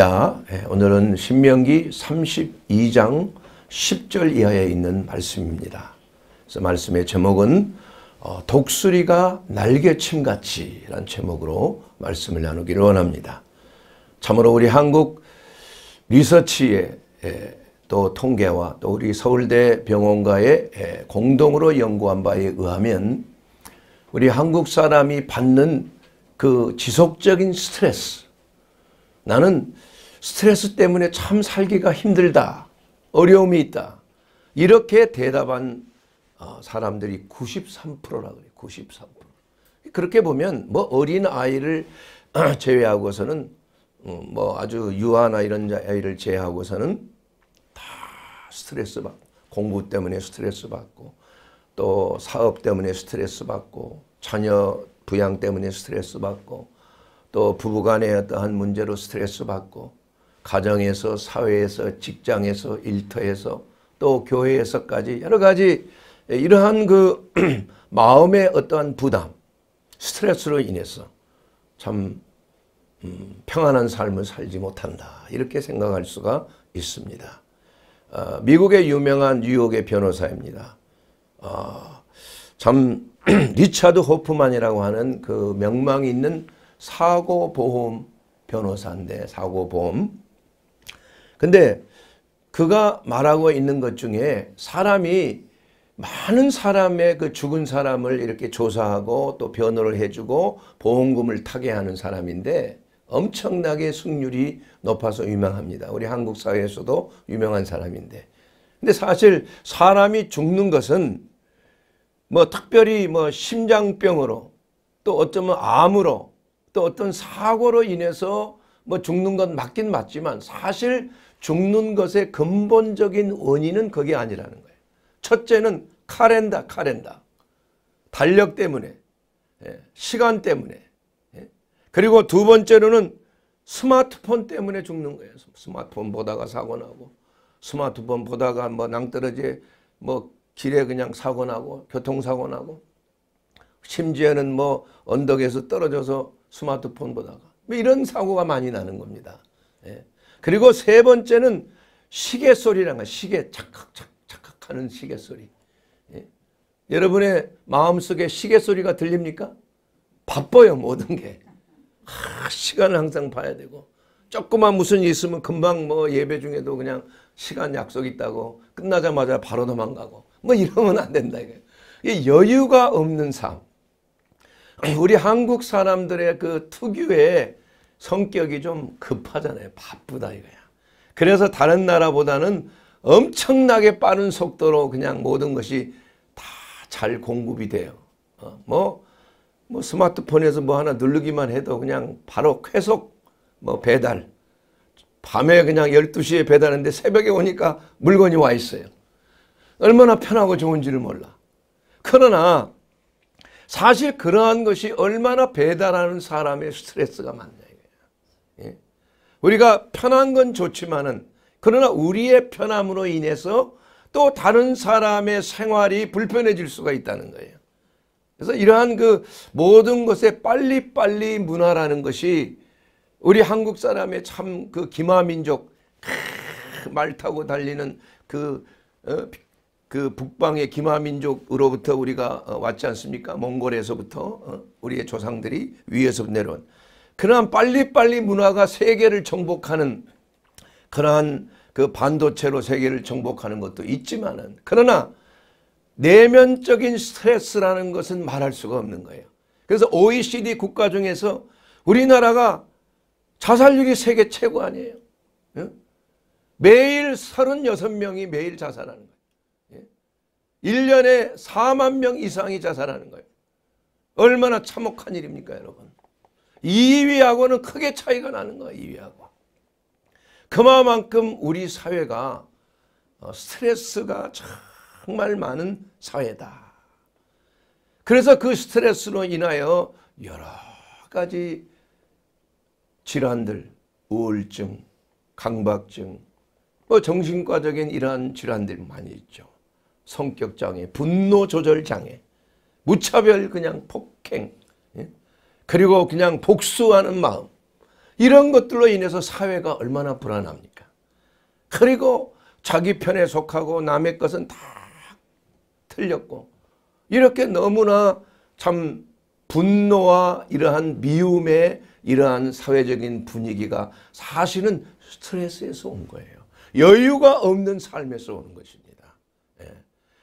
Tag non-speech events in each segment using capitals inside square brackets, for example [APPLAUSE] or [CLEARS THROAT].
갈라디아 예, 오늘은 신명기 32장 10절 이하에 있는 말씀입니다. 그래서 말씀의 제목은 어, 독수리가 날개침같이 라 제목으로 말씀을 나누기를 원합니다. 참으로 우리 한국 리서치의 예, 또 통계와 또 우리 서울대 병원과의 예, 공동으로 연구한 바에 의하면 우리 한국 사람이 받는 그 지속적인 스트레스 나는 스트레스 때문에 참 살기가 힘들다. 어려움이 있다. 이렇게 대답한 어, 사람들이 93%라 그래요. 93%. 그렇게 보면 뭐 어린 아이를 [CLEARS THROAT] 제외하고서는 음, 뭐 아주 유아나 이런 아이를 제외하고서는 다 스트레스 받고 공부 때문에 스트레스 받고 또 사업 때문에 스트레스 받고 자녀 부양 때문에 스트레스 받고 또 부부간의 어떠한 문제로 스트레스 받고 가정에서 사회에서 직장에서 일터에서 또 교회에서까지 여러 가지 이러한 그 [CLEARS THROAT] 마음의 어떠한 부담 스트레스로 인해서 참 음, 평안한 삶을 살지 못한다 이렇게 생각할 수가 있습니다. 어, 미국의 유명한 뉴욕의 변호사입니다. 어, 참 [CLEARS THROAT] 리차드 호프만이라고 하는 그 명망이 있는 사고보험 변호사인데 사고보험 근데 그가 말하고 있는 것 중에 사람이 많은 사람의 그 죽은 사람을 이렇게 조사하고 또 변호를 해주고 보험금을 타게 하는 사람인데 엄청나게 승률이 높아서 유명합니다. 우리 한국 사회에서도 유명한 사람인데. 근데 사실 사람이 죽는 것은 뭐 특별히 뭐 심장병으로 또 어쩌면 암으로 또 어떤 사고로 인해서 뭐 죽는 건 맞긴 맞지만 사실 죽는 것의 근본적인 원인은 그게 아니라는 거예요. 첫째는 카렌다 카렌다. 달력 때문에 예, 시간 때문에 예. 그리고 두 번째로는 스마트폰 때문에 죽는 거예요. 스마트폰 보다가 사고 나고 스마트폰 보다가 뭐낭떠러지뭐 길에 그냥 사고 나고 교통사고 나고 심지어는 뭐 언덕에서 떨어져서 스마트폰 보다가 뭐 이런 사고가 많이 나는 겁니다. 예. 그리고 세 번째는 시계 소리라는 거 시계 착각 착각 하는 시계 소리. 예? 여러분의 마음속에 시계 소리가 들립니까? 바빠요 모든 게. 아, 시간을 항상 봐야 되고 조그만 무슨 일 있으면 금방 뭐 예배 중에도 그냥 시간 약속 있다고 끝나자마자 바로 도망가고 뭐 이러면 안 된다 이거예요. 여유가 없는 삶. 우리 한국 사람들의 그 특유의 성격이 좀 급하잖아요. 바쁘다 이거야. 그래서 다른 나라보다는 엄청나게 빠른 속도로 그냥 모든 것이 다 잘 공급이 돼요. 어, 뭐, 뭐 스마트폰에서 뭐 하나 누르기만 해도 그냥 바로 쾌속 뭐 배달. 밤에 그냥 12시에 배달하는데 새벽에 오니까 물건이 와 있어요. 얼마나 편하고 좋은지를 몰라. 그러나 사실 그러한 것이 얼마나 배달하는 사람의 스트레스가 많나. 우리가 편한 건 좋지만은 그러나 우리의 편함으로 인해서 또 다른 사람의 생활이 불편해질 수가 있다는 거예요. 그래서 이러한 그 모든 것에 빨리빨리 문화라는 것이 우리 한국 사람의 참 그 기마민족 말 타고 달리는 그, 어, 그 북방의 기마민족으로부터 우리가 어, 왔지 않습니까? 몽골에서부터 어, 우리의 조상들이 위에서 내려온 그러한 빨리빨리 문화가 세계를 정복하는 그러한 그 반도체로 세계를 정복하는 것도 있지만은 그러나 내면적인 스트레스라는 것은 말할 수가 없는 거예요. 그래서 OECD 국가 중에서 우리나라가 자살률이 세계 최고 아니에요. 예? 매일 36명이 매일 자살하는 거예요. 예? 1년에 4만 명 이상이 자살하는 거예요. 얼마나 참혹한 일입니까 여러분. 2위하고는 크게 차이가 나는 거야 2위하고. 그만큼 우리 사회가 어, 스트레스가 정말 많은 사회다. 그래서 그 스트레스로 인하여 여러 가지 질환들, 우울증, 강박증, 뭐 정신과적인 이러한 질환들 많이 있죠. 성격장애, 분노조절장애, 무차별 그냥 폭행, 그리고 그냥 복수하는 마음 이런 것들로 인해서 사회가 얼마나 불안합니까? 그리고 자기 편에 속하고 남의 것은 다 틀렸고 이렇게 너무나 참 분노와 이러한 미움의 이러한 사회적인 분위기가 사실은 스트레스에서 온 거예요. 여유가 없는 삶에서 오는 것입니다.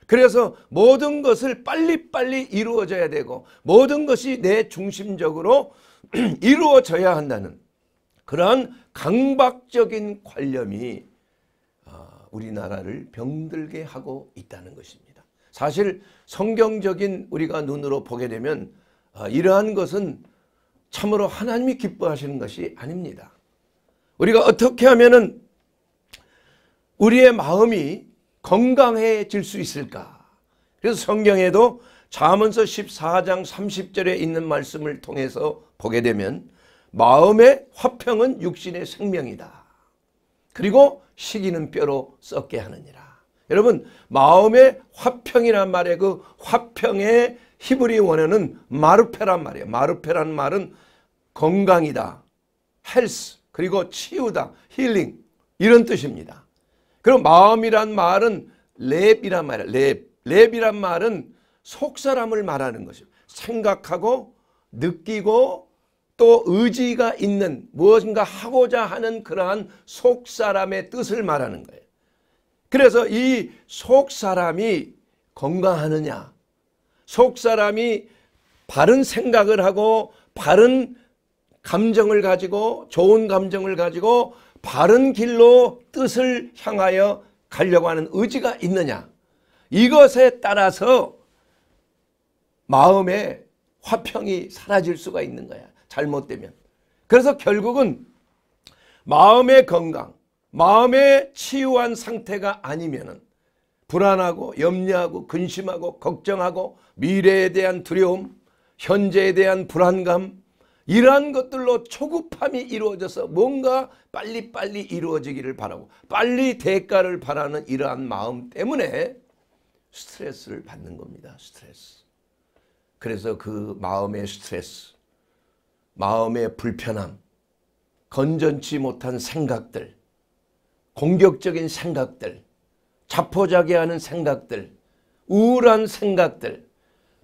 그래서 모든 것을 빨리빨리 이루어져야 되고 모든 것이 내 중심적으로 [CLEARS THROAT] 이루어져야 한다는 그러한 강박적인 관념이 아, 우리나라를 병들게 하고 있다는 것입니다. 사실 성경적인 우리가 눈으로 보게 되면 아, 이러한 것은 참으로 하나님이 기뻐하시는 것이 아닙니다. 우리가 어떻게 하면 우리의 마음이 건강해질 수 있을까? 그래서 성경에도 자문서 14장 30절에 있는 말씀을 통해서 보게 되면 마음의 화평은 육신의 생명이다. 그리고 시기는 뼈로 썩게 하느니라. 여러분 마음의 화평이란 말에 그 화평의 히브리 원어는 마르페란 말이에요. 마르페란 말은 건강이다. 헬스 그리고 치유다. 힐링 이런 뜻입니다. 그럼 마음이란 말은 랩이란 말이야. 랩. 랩이란 말은 속사람을 말하는 것입니다. 생각하고 느끼고 또 의지가 있는 무엇인가 하고자 하는 그러한 속사람의 뜻을 말하는 거예요. 그래서 이 속사람이 건강하느냐 속사람이 바른 생각을 하고 바른 감정을 가지고 좋은 감정을 가지고 바른 길로 뜻을 향하여 가려고 하는 의지가 있느냐 이것에 따라서 마음의 화평이 사라질 수가 있는 거야 잘못되면 그래서 결국은 마음의 건강 마음의 치유한 상태가 아니면은 불안하고 염려하고 근심하고 걱정하고 미래에 대한 두려움 현재에 대한 불안감 이러한 것들로 초급함이 이루어져서 뭔가 빨리빨리 이루어지기를 바라고 빨리 대가를 바라는 이러한 마음 때문에 스트레스를 받는 겁니다. 스트레스. 그래서 그 마음의 스트레스, 마음의 불편함, 건전치 못한 생각들, 공격적인 생각들, 자포자기하는 생각들, 우울한 생각들,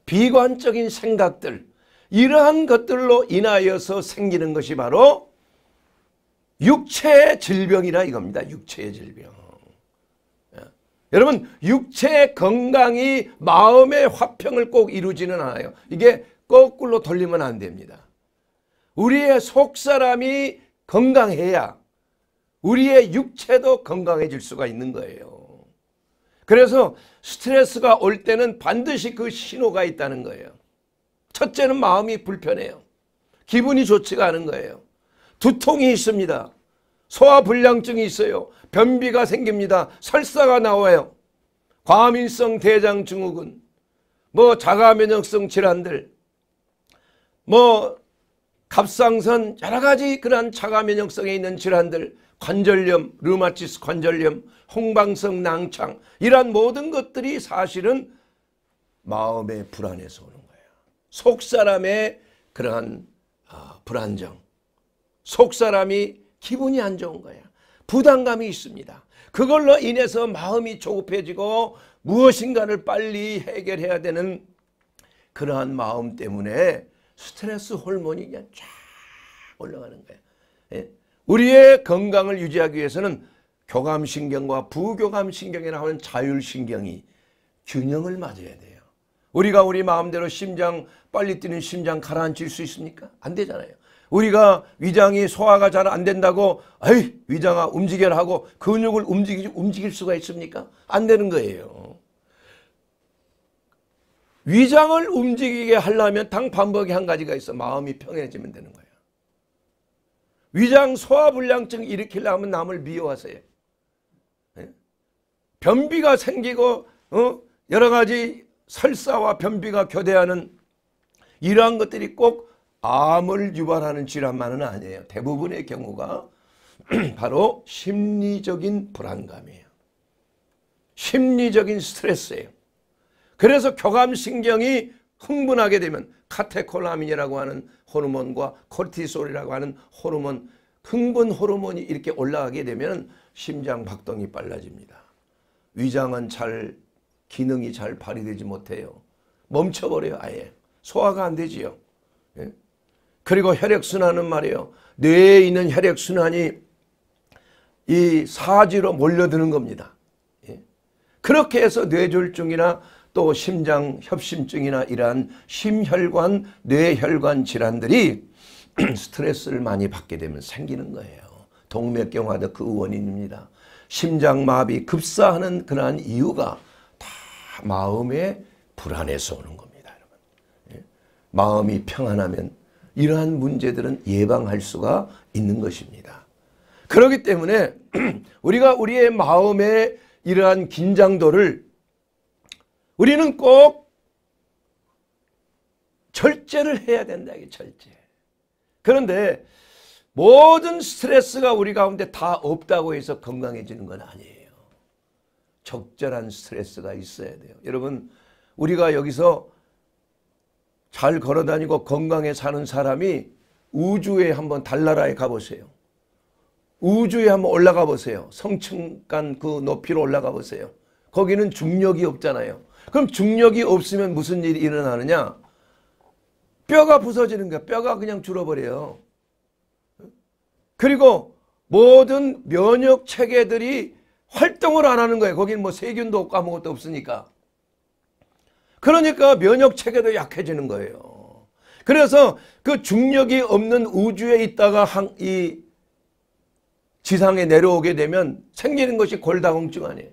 비관적인 생각들 이러한 것들로 인하여서 생기는 것이 바로 육체의 질병이라 이겁니다. 육체의 질병. 예. 여러분 육체의 건강이 마음의 화평을 꼭 이루지는 않아요. 이게 거꾸로 돌리면 안 됩니다. 우리의 속사람이 건강해야 우리의 육체도 건강해질 수가 있는 거예요. 그래서 스트레스가 올 때는 반드시 그 신호가 있다는 거예요. 첫째는 마음이 불편해요. 기분이 좋지가 않은 거예요. 두통이 있습니다. 소화불량증이 있어요. 변비가 생깁니다. 설사가 나와요. 과민성 대장증후군, 뭐 자가면역성 질환들, 뭐 갑상선 여러 가지 그러한 자가면역성에 있는 질환들, 관절염, 류마티스 관절염, 홍방성 낭창 이런 모든 것들이 사실은 마음의 불안에서 오는 속사람의 그러한 어, 불안정, 속사람이 기분이 안 좋은 거야. 부담감이 있습니다. 그걸로 인해서 마음이 조급해지고 무엇인가를 빨리 해결해야 되는 그러한 마음 때문에 스트레스 호르몬이 그냥 쫙 올라가는 거예요 우리의 건강을 유지하기 위해서는 교감신경과 부교감신경이라고 하는 자율신경이 균형을 맞아야 돼요. 우리가 우리 마음대로 심장 빨리 뛰는 심장 가라앉힐 수 있습니까? 안 되잖아요. 우리가 위장이 소화가 잘 안 된다고 에이 위장아 움직여라 하고 그 근육을 움직이, 움직일 수가 있습니까? 안 되는 거예요. 위장을 움직이게 하려면 당 방법이 한 가지가 있어. 마음이 평해지면 되는 거예요. 위장 소화불량증 일으키려면 남을 미워하세요. 예? 변비가 생기고 어? 여러 가지 설사와 변비가 교대하는 이러한 것들이 꼭 암을 유발하는 질환만은 아니에요. 대부분의 경우가 [CLEARS THROAT] 바로 심리적인 불안감이에요. 심리적인 스트레스예요. 그래서 교감신경이 흥분하게 되면 카테콜라민이라고 하는 호르몬과 코르티솔이라고 하는 호르몬 흥분 호르몬이 이렇게 올라가게 되면 심장 박동이 빨라집니다. 위장은 잘 기능이 잘 발휘되지 못해요. 멈춰버려요 아예. 소화가 안 되지요. 예? 그리고 혈액순환은 말이에요. 뇌에 있는 혈액순환이 이 사지로 몰려드는 겁니다. 예? 그렇게 해서 뇌졸중이나 또 심장 협심증이나 이러한 심혈관, 뇌혈관 질환들이 [CLEARS THROAT] 스트레스를 많이 받게 되면 생기는 거예요. 동맥경화도 그 원인입니다. 심장마비 급사하는 그러한 이유가 마음의 불안에서 오는 겁니다. 여러분. 예? 마음이 평안하면 이러한 문제들은 예방할 수가 있는 것입니다. 그렇기 때문에 [CLEARS THROAT] 우리가 우리의 마음의 이러한 긴장도를 우리는 꼭 절제를 해야 된다. 이 절제. 그런데 모든 스트레스가 우리 가운데 다 없다고 해서 건강해지는 건 아니에요. 적절한 스트레스가 있어야 돼요. 여러분 우리가 여기서 잘 걸어다니고 건강에 사는 사람이 우주에 한번 달나라에 가보세요. 우주에 한번 올라가 보세요. 성층간 그 높이로 올라가 보세요. 거기는 중력이 없잖아요. 그럼 중력이 없으면 무슨 일이 일어나느냐? 뼈가 부서지는 거야. 뼈가 그냥 줄어버려요. 그리고 모든 면역 체계들이 활동을 안 하는 거예요. 거긴 뭐 세균도 없고 아무것도 없으니까. 그러니까 면역 체계도 약해지는 거예요. 그래서 그 중력이 없는 우주에 있다가 이 지상에 내려오게 되면 생기는 것이 골다공증 아니에요.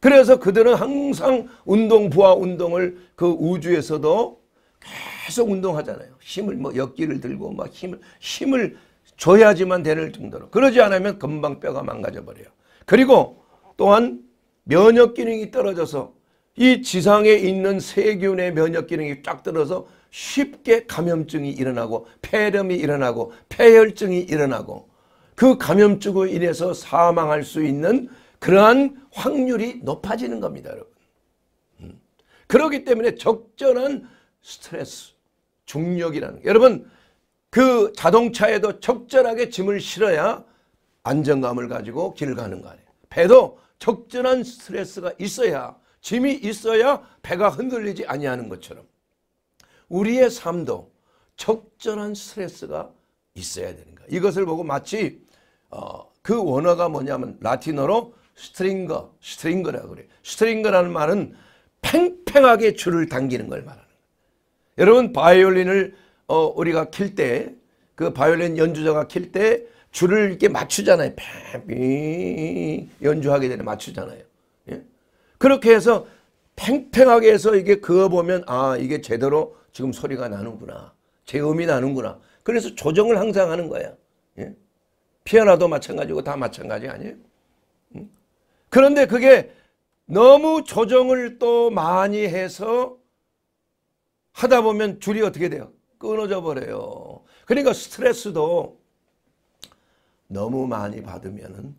그래서 그들은 항상 운동, 부하 운동을 그 우주에서도 계속 운동하잖아요. 힘을 뭐 역기를 들고 막 힘을 힘을 줘야지만 되는 정도로. 그러지 않으면 금방 뼈가 망가져 버려요. 그리고 또한 면역 기능이 떨어져서 이 지상에 있는 세균의 면역 기능이 쫙 떨어져서 쉽게 감염증이 일어나고 폐렴이 일어나고 폐혈증이 일어나고 그 감염증으로 인해서 사망할 수 있는 그러한 확률이 높아지는 겁니다. 여러분. 음. 그렇기 때문에 적절한 스트레스, 중력이라는 여러분 그 자동차에도 적절하게 짐을 실어야 안정감을 가지고 길을 가는 거 아니에요. 배도 적절한 스트레스가 있어야 짐이 있어야 배가 흔들리지 아니하는 것처럼 우리의 삶도 적절한 스트레스가 있어야 되는 거예요. 이것을 보고 마치 어, 그 원어가 뭐냐면 라틴어로 스트링거, 스트링거라고 그래요. 스트링거라는 말은 팽팽하게 줄을 당기는 걸 말하는 거예요. 여러분 바이올린을 어, 우리가 킬 때 그 바이올린 연주자가 킬때 줄을 이렇게 맞추잖아요. 팽 연주하게 되는 맞추잖아요. 예? 그렇게 해서 팽팽하게 해서 이게 그어보면 아 이게 제대로 지금 소리가 나는구나. 제 음이 나는구나. 그래서 조정을 항상 하는 거야. 예? 피아노도 마찬가지고 다 마찬가지 아니에요? 음? 그런데 그게 너무 조정을 또 많이 해서 하다 보면 줄이 어떻게 돼요? 끊어져 버려요. 그러니까 스트레스도 너무 많이 받으면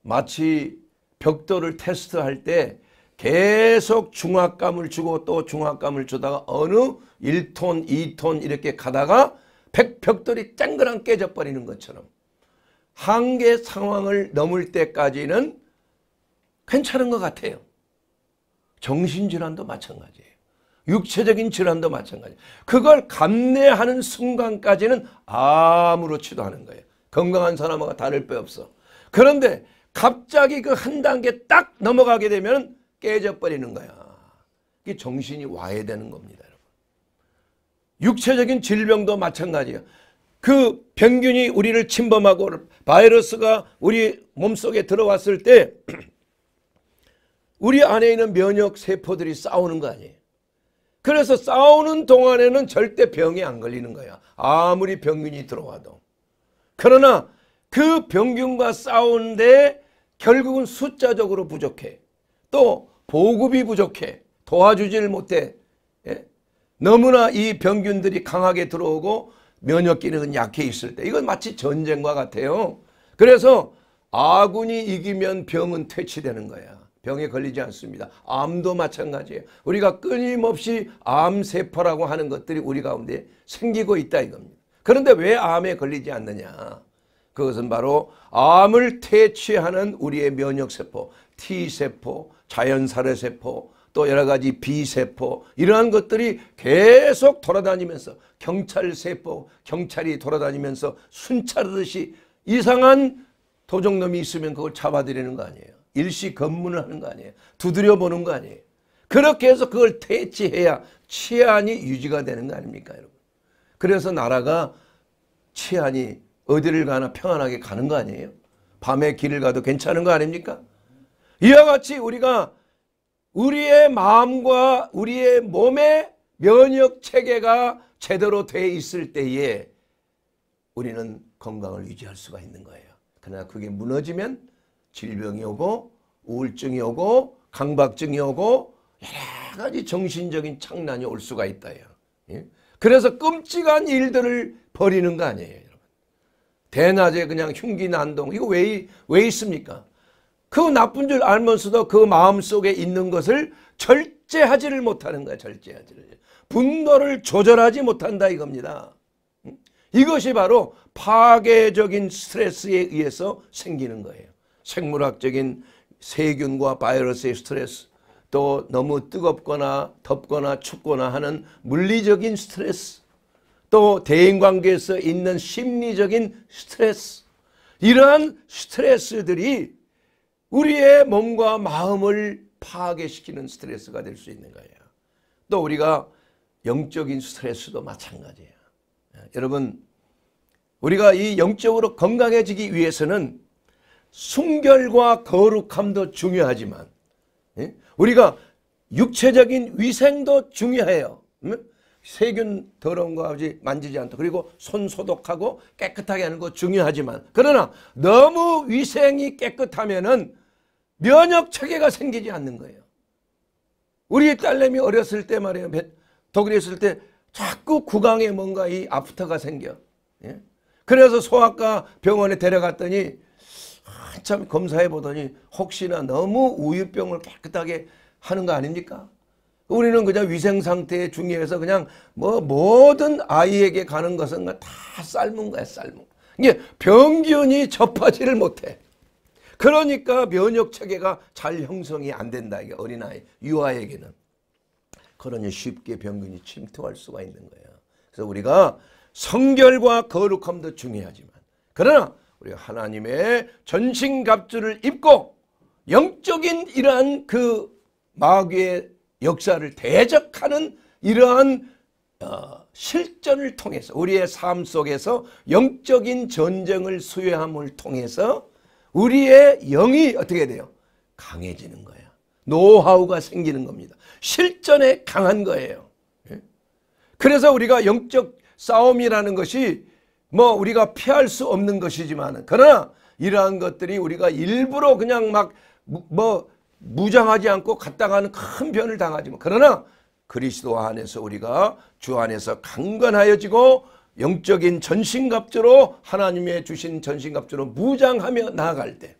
마치 벽돌을 테스트할 때 계속 중압감을 주고 또 중압감을 주다가 어느 1톤, 2톤 이렇게 가다가 백벽돌이 짱그랑 깨져버리는 것처럼 한계 상황을 넘을 때까지는 괜찮은 것 같아요. 정신질환도 마찬가지예요. 육체적인 질환도 마찬가지예요. 그걸 감내하는 순간까지는 아무렇지도 않은 거예요. 건강한 사람과 다를 바 없어. 그런데 갑자기 그 한 단계 딱 넘어가게 되면 깨져버리는 거야. 이 정신이 와야 되는 겁니다. 육체적인 질병도 마찬가지예요그 병균이 우리를 침범하고 바이러스가 우리 몸속에 들어왔을 때 [CLEARS THROAT] 우리 안에 있는 면역 세포들이 싸우는 거 아니에요. 그래서 싸우는 동안에는 절대 병이 안 걸리는 거야. 아무리 병균이 들어와도. 그러나 그 병균과 싸우는데 결국은 숫자적으로 부족해. 또 보급이 부족해. 도와주질 못해. 예? 너무나 이 병균들이 강하게 들어오고 면역 기능은 약해 있을 때 이건 마치 전쟁과 같아요. 그래서 아군이 이기면 병은 퇴치되는 거야. 병에 걸리지 않습니다. 암도 마찬가지예요. 우리가 끊임없이 암세포라고 하는 것들이 우리 가운데 생기고 있다 이겁니다. 그런데 왜 암에 걸리지 않느냐? 그것은 바로 암을 퇴치하는 우리의 면역세포, T세포, 자연살해세포, 또 여러 가지 B세포 이러한 것들이 계속 돌아다니면서 경찰세포, 경찰이 돌아다니면서 순찰하듯이 이상한 도적놈이 있으면 그걸 잡아들이는 거 아니에요. 일시 검문을 하는 거 아니에요. 두드려보는 거 아니에요. 그렇게 해서 그걸 퇴치해야 치안이 유지가 되는 거 아닙니까 여러분. 그래서 나라가 치안이 어디를 가나 평안하게 가는 거 아니에요? 밤에 길을 가도 괜찮은 거 아닙니까? 이와 같이 우리가 우리의 마음과 우리의 몸의 면역 체계가 제대로 돼 있을 때에 우리는 건강을 유지할 수가 있는 거예요. 그러나 그게 무너지면 질병이 오고 우울증이 오고 강박증이 오고 여러 가지 정신적인 창란이 올 수가 있다요. 예? 그래서 끔찍한 일들을 벌이는 거 아니에요. 여러분. 대낮에 그냥 흉기 난동 이거 왜, 왜 있습니까? 그 나쁜 줄 알면서도 그 마음속에 있는 것을 절제하지를 못하는 거야. 절제하지를. 분노를 조절하지 못한다 이겁니다. 이것이 바로 파괴적인 스트레스에 의해서 생기는 거예요. 생물학적인 세균과 바이러스의 스트레스, 또 너무 뜨겁거나 덥거나 춥거나 하는 물리적인 스트레스 또 대인관계에서 있는 심리적인 스트레스 이러한 스트레스들이 우리의 몸과 마음을 파괴시키는 스트레스가 될 수 있는 거예요. 또 우리가 영적인 스트레스도 마찬가지예요. 예, 여러분 우리가 이 영적으로 건강해지기 위해서는 순결과 거룩함도 중요하지만 예? 우리가 육체적인 위생도 중요해요. 세균 더러운 거하지 만지지 않다. 그리고 손 소독하고 깨끗하게 하는 거 중요하지만 그러나 너무 위생이 깨끗하면은 면역 체계가 생기지 않는 거예요. 우리 딸내미 어렸을 때 말이에요. 독일에 있을 때 자꾸 구강에 뭔가 이 아프터가 생겨. 예? 그래서 소아과 병원에 데려갔더니 한참 검사해 보더니 혹시나 너무 우유병을 깨끗하게 하는 거 아닙니까? 우리는 그냥 위생 상태에 중요해서 그냥 뭐 모든 아이에게 가는 것은 다 삶은 거야 삶은. 이게 병균이 접하지를 못해. 그러니까 면역 체계가 잘 형성이 안 된다 이게 어린아이 유아에게는. 그러니 쉽게 병균이 침투할 수가 있는 거야. 그래서 우리가 성결과 거룩함도 중요하지만 그러나 우리 하나님의 전신갑주를 입고 영적인 이러한 그 마귀의 역사를 대적하는 이러한 어, 실전을 통해서 우리의 삶 속에서 영적인 전쟁을 수여함을 통해서 우리의 영이 어떻게 돼요? 강해지는 거예요 노하우가 생기는 겁니다. 실전에 강한 거예요. 예? 그래서 우리가 영적 싸움이라는 것이 뭐 우리가 피할 수 없는 것이지만 그러나 이러한 것들이 우리가 일부러 그냥 막 뭐 무장하지 않고 갔다가는 큰 변을 당하지만 그러나 그리스도 안에서 우리가 주 안에서 강건하여지고 영적인 전신갑주로 하나님의 주신 전신갑주로 무장하며 나아갈 때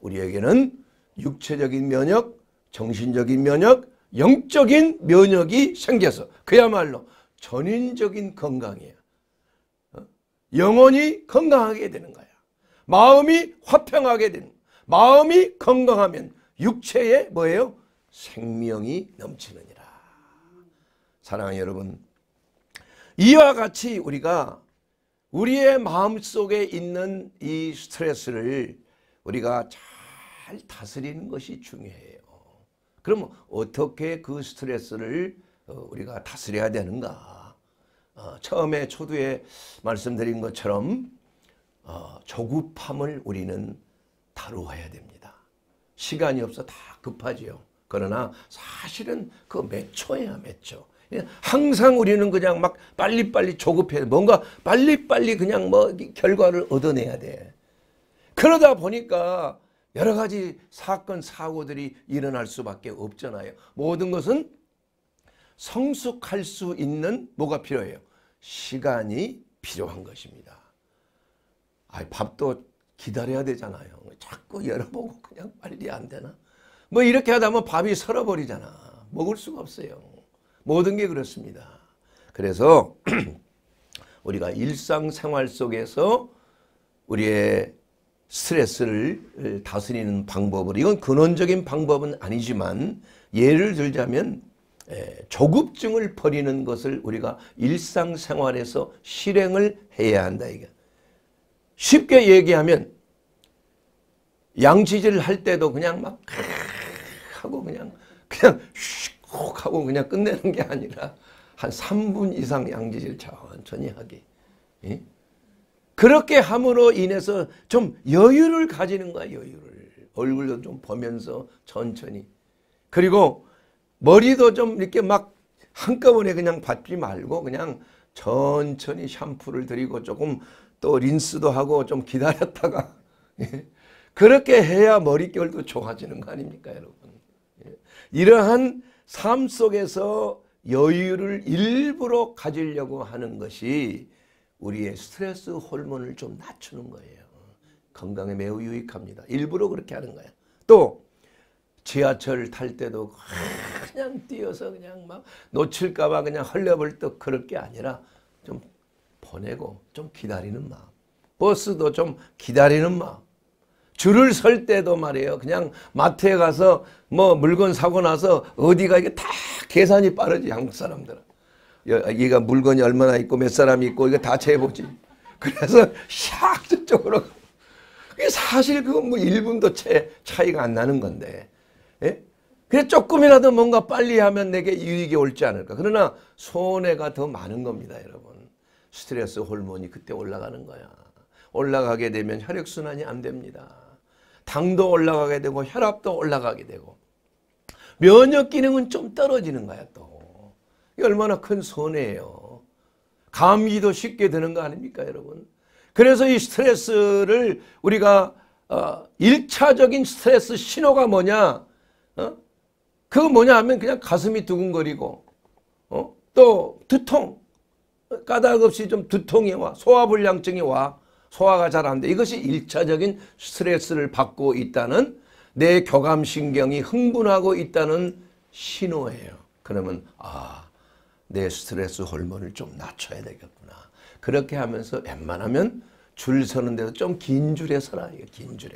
우리에게는 육체적인 면역, 정신적인 면역, 영적인 면역이 생겨서 그야말로 전인적인 건강이에요. 영혼이 건강하게 되는 거야. 마음이 화평하게 되는 마음이 건강하면 육체에 뭐예요? 생명이 넘치느니라. 사랑하는 여러분 이와 같이 우리가 우리의 마음속에 있는 이 스트레스를 우리가 잘 다스리는 것이 중요해요. 그럼 어떻게 그 스트레스를 어, 우리가 다스려야 되는가? 어, 처음에 초두에 말씀드린 것처럼 어, 조급함을 우리는 다루어야 됩니다. 시간이 없어 다 급하지요. 그러나 사실은 그몇 초야 몇 초. 항상 우리는 그냥 막 빨리빨리 조급해. 뭔가 빨리빨리 그냥 뭐 결과를 얻어내야 돼. 그러다 보니까 여러 가지 사건, 사고들이 일어날 수밖에 없잖아요. 모든 것은 성숙할 수 있는 뭐가 필요해요? 시간이 필요한 것입니다. 아, 밥도 기다려야 되잖아요. 자꾸 열어보고 그냥 빨리 안 되나? 뭐 이렇게 하다 보면 밥이 설어버리잖아. 먹을 수가 없어요. 모든 게 그렇습니다. 그래서 [CLEARS THROAT] 우리가 일상생활 속에서 우리의 스트레스를 어, 다스리는 방법으 이건 근원적인 방법은 아니지만 예를 들자면 예, 조급증을 버리는 것을 우리가 일상생활에서 실행을 해야 한다. 이게. 쉽게 얘기하면 양치질 할 때도 그냥 막 하고 그냥 그냥 슉 하고 그냥 끝내는 게 아니라 한 3분 이상 양치질 천천히 하기. 그렇게 함으로 인해서 좀 여유를 가지는 거야. 여유를. 얼굴도 좀 보면서 천천히. 그리고 머리도 좀 이렇게 막 한꺼번에 그냥 받지 말고 그냥 천천히 샴푸를 드리고 조금 또 린스도 하고 좀 기다렸다가 [LAUGHS] 예. 그렇게 해야 머릿결도 좋아지는 거 아닙니까 여러분 예. 이러한 삶 속에서 여유를 일부러 가지려고 하는 것이 우리의 스트레스 호르몬을 좀 낮추는 거예요 건강에 매우 유익합니다 일부러 그렇게 하는 거예요 또 지하철 탈 때도 그냥 뛰어서 그냥 막 놓칠까 봐 그냥 헐레벌떡 그럴 게 아니라 좀 보내고 좀 기다리는 마음. 버스도 좀 기다리는 마음. 줄을 설 때도 말이에요. 그냥 마트에 가서 뭐 물건 사고 나서 어디가 이게 다 계산이 빠르지 한국 사람들은. 얘가 물건이 얼마나 있고 몇 사람이 있고 이거 다 재보지. 그래서 샥 저쪽으로. 사실 그건 뭐 1분도 채 차이가 안 나는 건데 예? 그래 조금이라도 뭔가 빨리 하면 내게 유익이 올지 않을까. 그러나 손해가 더 많은 겁니다, 여러분. 스트레스 호르몬이 그때 올라가는 거야. 올라가게 되면 혈액순환이 안 됩니다. 당도 올라가게 되고 혈압도 올라가게 되고 면역 기능은 좀 떨어지는 거야 또. 얼마나 큰 손해예요. 감기도 쉽게 드는 거 아닙니까 여러분. 그래서 이 스트레스를 우리가 어, 1차적인 스트레스 신호가 뭐냐 어? 그 뭐냐 하면 그냥 가슴이 두근거리고 어? 또 두통 까닭없이 좀 두통이 와 소화불량증이 와 소화가 잘 안 돼. 이것이 일차적인 스트레스를 받고 있다는 내 교감신경이 흥분하고 있다는 신호예요. 그러면 아, 내 스트레스 호르몬을 좀 낮춰야 되겠구나. 그렇게 하면서 웬만하면 줄 서는 데도 좀 긴 줄에 서라. 긴 줄에.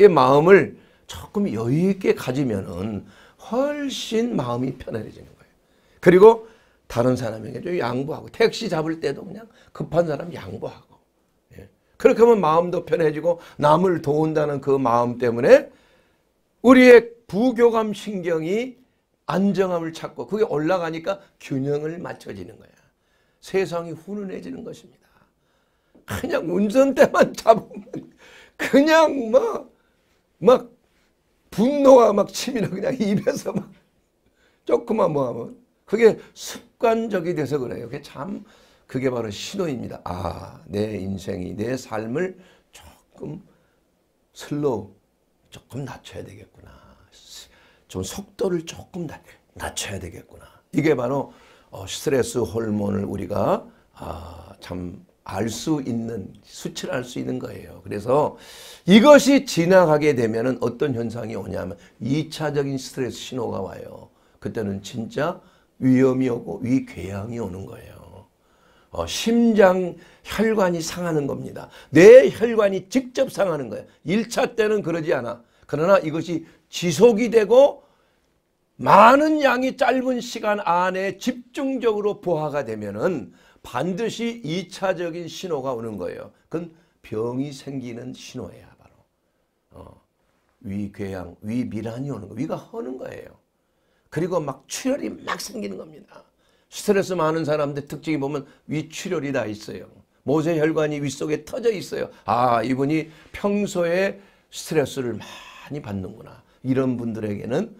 예? 마음을 조금 여유 있게 가지면은 훨씬 마음이 편안해지는 거예요. 그리고 다른 사람에게 좀 양보하고 택시 잡을 때도 그냥 급한 사람 양보하고 예. 그렇게 하면 마음도 편해지고 남을 도운다는 그 마음 때문에 우리의 부교감 신경이 안정함을 찾고 그게 올라가니까 균형을 맞춰지는 거야. 세상이 훈훈해지는 것입니다. 그냥 운전대만 잡으면 그냥 뭐, 막, 막 분노가 막 치밀어 그냥 [LAUGHS] 입에서 막 조금만 뭐 하면 그게 습관적이 돼서 그래요. 그게 참 그게 바로 신호입니다. 아, 내 인생이 내 삶을 조금 슬로 조금 낮춰야 되겠구나. 좀 속도를 조금 낮춰야 되겠구나. 이게 바로 어, 스트레스 호르몬을 우리가 아, 참 알수 있는 수치를 알 수 있는 거예요. 그래서 이것이 지나가게 되면 어떤 현상이 오냐면 2차적인 스트레스 신호가 와요. 그때는 진짜 위염이 오고 위궤양이 오는 거예요. 어, 심장 혈관이 상하는 겁니다. 내 혈관이 직접 상하는 거예요. 1차 때는 그러지 않아. 그러나 이것이 지속이 되고 많은 양이 짧은 시간 안에 집중적으로 부화가 되면은 반드시 2차적인 신호가 오는 거예요. 그건 병이 생기는 신호야 바로. 어, 위궤양, 위밀환이 오는 거 위가 허는 거예요. 그리고 막 출혈이 막 생기는 겁니다. 스트레스 많은 사람들 특징이 보면 위출혈이 나 있어요. 모세혈관이 윗속에 터져 있어요. 아 이분이 평소에 스트레스를 많이 받는구나. 이런 분들에게는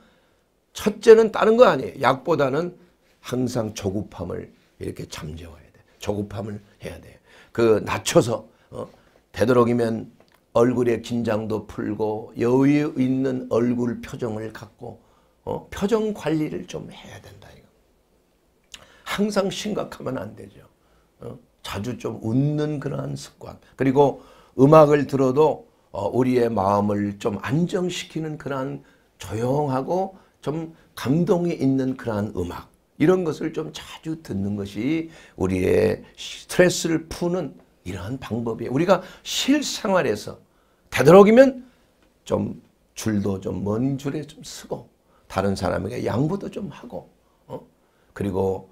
첫째는 다른 거 아니에요. 약보다는 항상 조급함을 이렇게 잠재워요. 조급함을 해야 돼그 낮춰서 어, 되도록이면 얼굴의 긴장도 풀고 여유 있는 얼굴 표정을 갖고 어, 표정 관리를 좀 해야 된다. 이거. 항상 심각하면 안 되죠. 어, 자주 좀 웃는 그러한 습관 그리고 음악을 들어도 어, 우리의 마음을 좀 안정시키는 그러한 조용하고 좀 감동이 있는 그러한 음악 이런 것을 좀 자주 듣는 것이 우리의 스트레스를 푸는 이러한 방법이에요. 우리가 실생활에서 되도록이면 좀 줄도 좀 먼 줄에 좀 쓰고 다른 사람에게 양보도 좀 하고 어? 그리고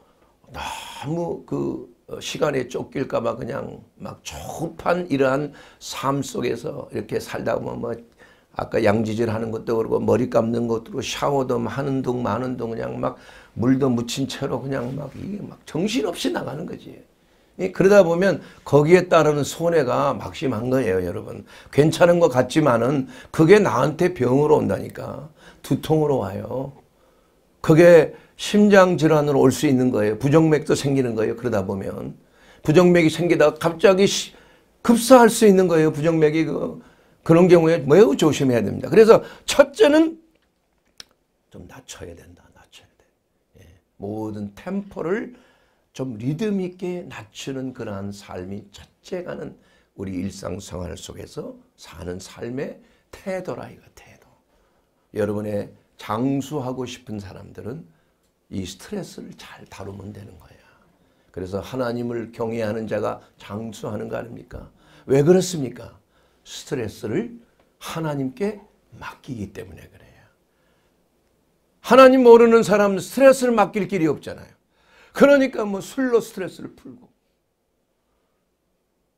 너무 그 어, 시간에 쫓길까봐 그냥 막 조급한 이러한 삶 속에서 이렇게 살다 보면 뭐 아까 양지질 하는 것도 그러고 머리 감는 것도 샤워도 하는 둥 마는 둥 그냥 막 물도 묻힌 채로 그냥 막 이게 막 정신없이 나가는 거지. 그러다 보면 거기에 따르는 손해가 막심한 거예요 여러분. 괜찮은 것 같지만은 그게 나한테 병으로 온다니까. 두통으로 와요. 그게 심장 질환으로 올 수 있는 거예요. 부정맥도 생기는 거예요. 그러다 보면. 부정맥이 생기다가 갑자기 급사할 수 있는 거예요. 부정맥이 그 그런 경우에 매우 조심해야 됩니다. 그래서 첫째는 좀 낮춰야 된다. 낮춰야 돼. 예. 모든 템포를 좀 리듬 있게 낮추는 그러한 삶이 첫째가는 우리 일상생활 속에서 사는 삶의 태도라 이거 태도. 여러분의 장수하고 싶은 사람들은 이 스트레스를 잘 다루면 되는 거야. 그래서 하나님을 경외하는 자가 장수하는 거 아닙니까? 왜 그렇습니까? 스트레스를 하나님께 맡기기 때문에 그래요. 하나님 모르는 사람 스트레스를 맡길 길이 없잖아요. 그러니까 뭐 술로 스트레스를 풀고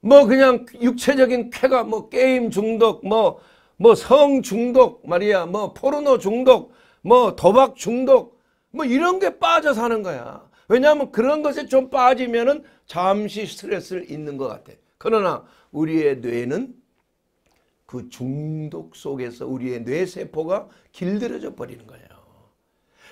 뭐 그냥 육체적인 쾌가 뭐 게임 중독 뭐 뭐 성 중독 말이야 뭐 포르노 중독 뭐 도박 중독 뭐 이런 게 빠져 사는 거야. 왜냐하면 그런 것에 좀 빠지면은 잠시 스트레스를 잊는 것 같아. 그러나 우리의 뇌는 그 중독 속에서 우리의 뇌세포가 길들여져 버리는 거예요.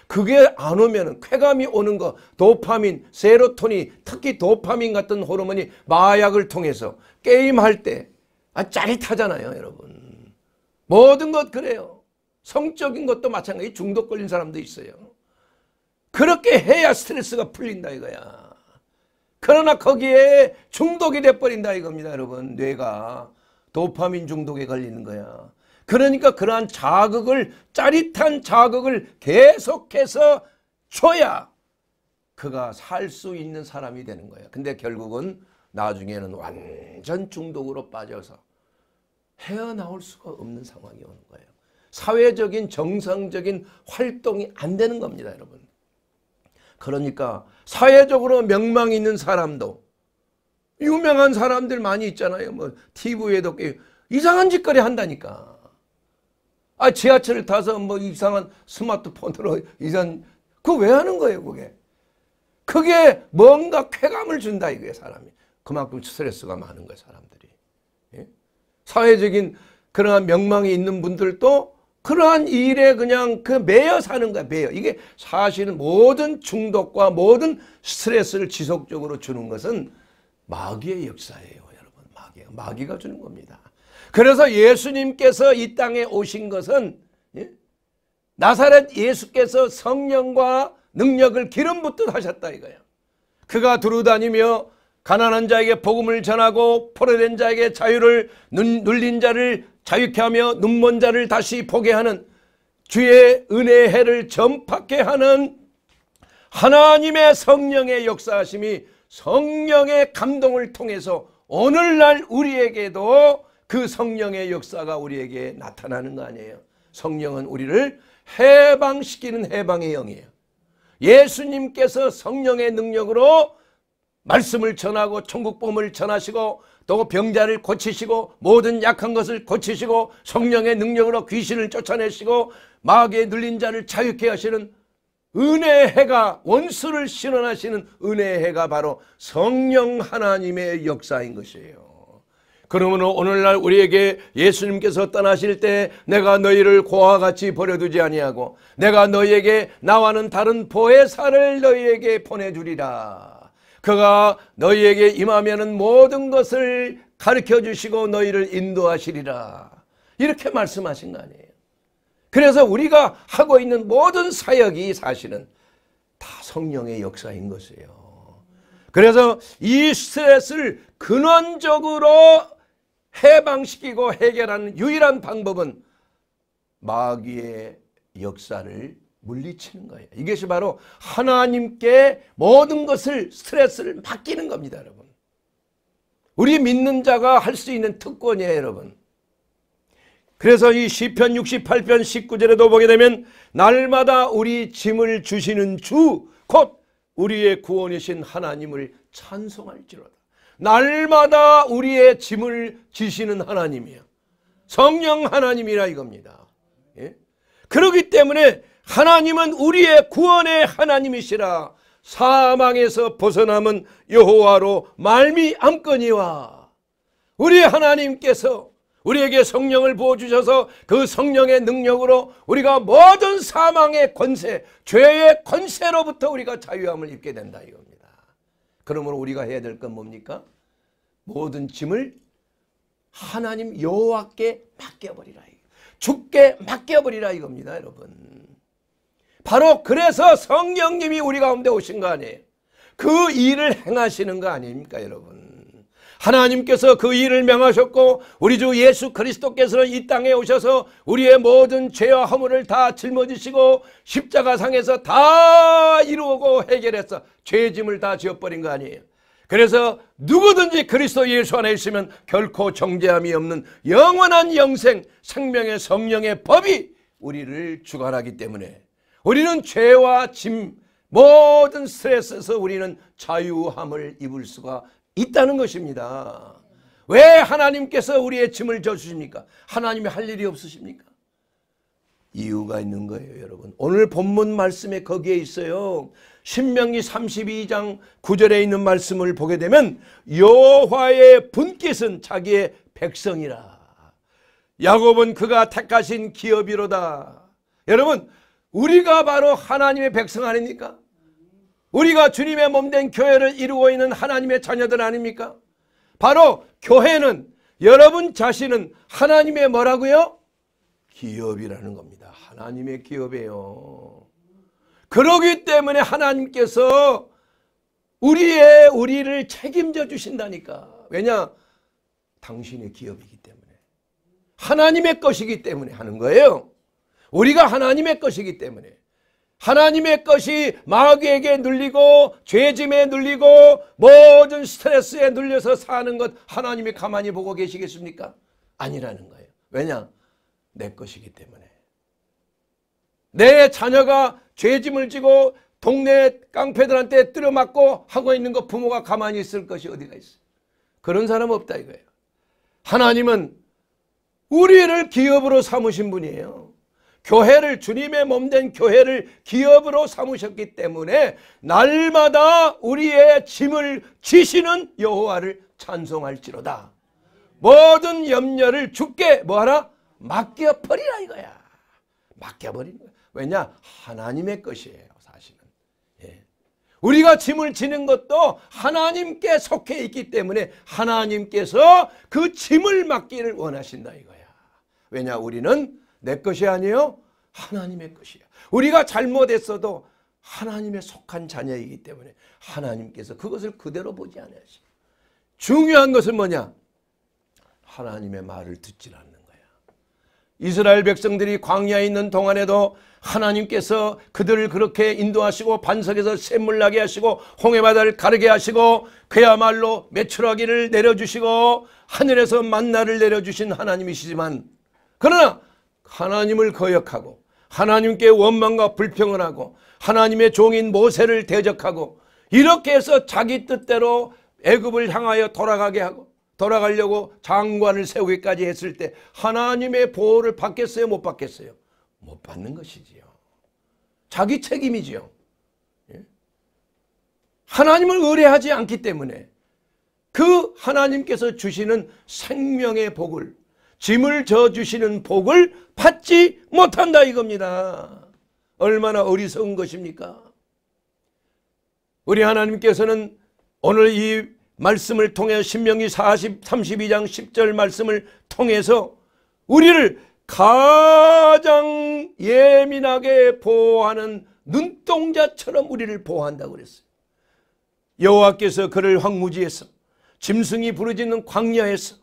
그게 안 오면 쾌감이 오는 거 도파민, 세로토닌 특히 도파민 같은 호르몬이 마약을 통해서 게임할 때 아, 짜릿하잖아요 여러분. 모든 것 그래요. 성적인 것도 마찬가지 중독 걸린 사람도 있어요. 그렇게 해야 스트레스가 풀린다 이거야. 그러나 거기에 중독이 돼버린다 이겁니다 여러분 뇌가. 도파민 중독에 걸리는 거야. 그러니까 그러한 자극을 짜릿한 자극을 계속해서 줘야 그가 살 수 있는 사람이 되는 거야. 근데 결국은 나중에는 완전 중독으로 빠져서 헤어나올 수가 없는 상황이 오는 거예요. 사회적인 정상적인 활동이 안 되는 겁니다. 여러분. 그러니까 사회적으로 명망 있는 사람도 유명한 사람들 많이 있잖아요. 뭐 TV에도 이상한 짓거리 한다니까. 아 지하철을 타서 뭐 이상한 스마트폰으로 [LAUGHS] 이상 그왜 하는 거예요 그게? 그게 뭔가 쾌감을 준다 이거 사람이. 그만큼 스트레스가 많은 거예요 사람들이. 예? 사회적인 그러한 명망이 있는 분들도 그러한 일에 그냥 그 매여 사는 거야 매여 이게 사실은 모든 중독과 모든 스트레스를 지속적으로 주는 것은 마귀의 역사예요, 여러분. 마귀 마귀가 주는 겁니다. 그래서 예수님께서 이 땅에 오신 것은 예? 나사렛 예수께서 성령과 능력을 기름 붓듯 하셨다 이거예요. 그가 두루다니며 가난한 자에게 복음을 전하고 포로된 자에게 자유를 눌린 자를 자유케 하며 눈먼 자를 다시 보게 하는 주의 은혜의 해를 전파케 하는 하나님의 성령의 역사하심이 성령의 감동을 통해서 오늘날 우리에게도 그 성령의 역사가 우리에게 나타나는 거 아니에요. 성령은 우리를 해방시키는 해방의 영이에요. 예수님께서 성령의 능력으로 말씀을 전하고 천국범을 전하시고 또 병자를 고치시고 모든 약한 것을 고치시고 성령의 능력으로 귀신을 쫓아내시고 마귀에 눌린 자를 자유케 하시는 은혜의 해가 원수를 신원하시는 은혜의 해가 바로 성령 하나님의 역사인 것이에요. 그러므로 오늘날 우리에게 예수님께서 떠나실 때 내가 너희를 고와 같이 버려두지 아니하고 내가 너희에게 나와는 다른 보혜사를 너희에게 보내주리라. 그가 너희에게 임하면은 모든 것을 가르쳐 주시고 너희를 인도하시리라. 이렇게 말씀하신 거 아니에요. 그래서 우리가 하고 있는 모든 사역이 사실은 다 성령의 역사인 것이에요. 그래서 이 스트레스를 근원적으로 해방시키고 해결하는 유일한 방법은 마귀의 역사를 물리치는 거예요. 이것이 바로 하나님께 모든 것을 스트레스를 맡기는 겁니다, 여러분. 우리 믿는 자가 할 수 있는 특권이에요, 여러분. 그래서 이 시편 68편 19절에도 보게 되면 날마다 우리 짐을 주시는 주 곧 우리의 구원이신 하나님을 찬송할지로다. 날마다 우리의 짐을 지시는 하나님이야. 성령 하나님이라 이겁니다. 예? 그러기 때문에 하나님은 우리의 구원의 하나님이시라 사망에서 벗어남은 여호와로 말미암거니와 우리 하나님께서 우리에게 성령을 부어주셔서 그 성령의 능력으로 우리가 모든 사망의 권세, 죄의 권세로부터 우리가 자유함을 입게 된다 이겁니다. 그러므로 우리가 해야 될 건 뭡니까? 모든 짐을 하나님 여호와께 맡겨버리라. 죽게 맡겨버리라 이겁니다 여러분. 바로 그래서 성령님이 우리 가운데 오신 거 아니에요. 그 일을 행하시는 거 아닙니까 여러분. 하나님께서 그 일을 명하셨고 우리 주 예수 그리스도께서는 이 땅에 오셔서 우리의 모든 죄와 허물을 다 짊어지시고 십자가상에서 다 이루고 해결해서 죄짐을 다 지어버린 거 아니에요. 그래서 누구든지 그리스도 예수 안에 있으면 결코 정죄함이 없는 영원한 영생 생명의 성령의 법이 우리를 주관하기 때문에 우리는 죄와 짐 모든 스트레스에서 우리는 자유함을 입을 수가 있다는 것입니다. 왜 하나님께서 우리의 짐을 져주십니까? 하나님이 할 일이 없으십니까? 이유가 있는 거예요 여러분. 오늘 본문 말씀에 거기에 있어요. 신명기 32장 9절에 있는 말씀을 보게 되면 여호와의 분깃은 자기의 백성이라. 야곱은 그가 택하신 기업이로다. 여러분 우리가 바로 하나님의 백성 아닙니까? 우리가 주님의 몸된 교회를 이루고 있는 하나님의 자녀들 아닙니까? 바로 교회는 여러분 자신은 하나님의 뭐라고요? 기업이라는 겁니다. 하나님의 기업이에요. 그러기 때문에 하나님께서 우리의 우리를 책임져 주신다니까. 왜냐? 당신의 기업이기 때문에. 하나님의 것이기 때문에 하는 거예요. 우리가 하나님의 것이기 때문에. 하나님의 것이 마귀에게 눌리고 죄짐에 눌리고 모든 스트레스에 눌려서 사는 것 하나님이 가만히 보고 계시겠습니까? 아니라는 거예요. 왜냐? 내 것이기 때문에. 내 자녀가 죄짐을 지고 동네 깡패들한테 뜨려맞고 하고 있는 거 부모가 가만히 있을 것이 어디가 있어 그런 사람 없다 이거예요. 하나님은 우리를 기업으로 삼으신 분이에요. 교회를 주님의 몸된 교회를 기업으로 삼으셨기 때문에 날마다 우리의 짐을 지시는 여호와를 찬송할지로다. 모든 염려를 주께 뭐하라? 맡겨버리라 이거야. 맡겨버린 거야. 왜냐? 하나님의 것이에요. 사실은. 예. 우리가 짐을 지는 것도 하나님께 속해 있기 때문에 하나님께서 그 짐을 맡기를 원하신다 이거야. 왜냐? 우리는 내 것이 아니요 하나님의 것이야. 우리가 잘못했어도 하나님의 속한 자녀이기 때문에 하나님께서 그것을 그대로 보지 않으시. 중요한 것은 뭐냐? 하나님의 말을 듣질 않는 거야. 이스라엘 백성들이 광야에 있는 동안에도 하나님께서 그들을 그렇게 인도하시고 반석에서 샘물 나게 하시고 홍해 바다를 가르게 하시고 그야말로 메추라기를 내려주시고 하늘에서 만나를 내려주신 하나님이시지만 그러나 하나님을 거역하고 하나님께 원망과 불평을 하고 하나님의 종인 모세를 대적하고 이렇게 해서 자기 뜻대로 애굽을 향하여 돌아가게 하고 돌아가려고 장관을 세우기까지 했을 때 하나님의 보호를 받겠어요 못 받겠어요? 못 받는 것이지요. 자기 책임이지요. 예? 하나님을 의뢰하지 않기 때문에 그 하나님께서 주시는 생명의 복을 짐을 져주시는 복을 받지 못한다 이겁니다. 얼마나 어리석은 것입니까? 우리 하나님께서는 오늘 이 말씀을 통해 신명기 40, 32장 10절 말씀을 통해서 우리를 가장 예민하게 보호하는 눈동자처럼 우리를 보호한다고 그랬어요. 여호와께서 그를 황무지에서 짐승이 부르짖는 광야에서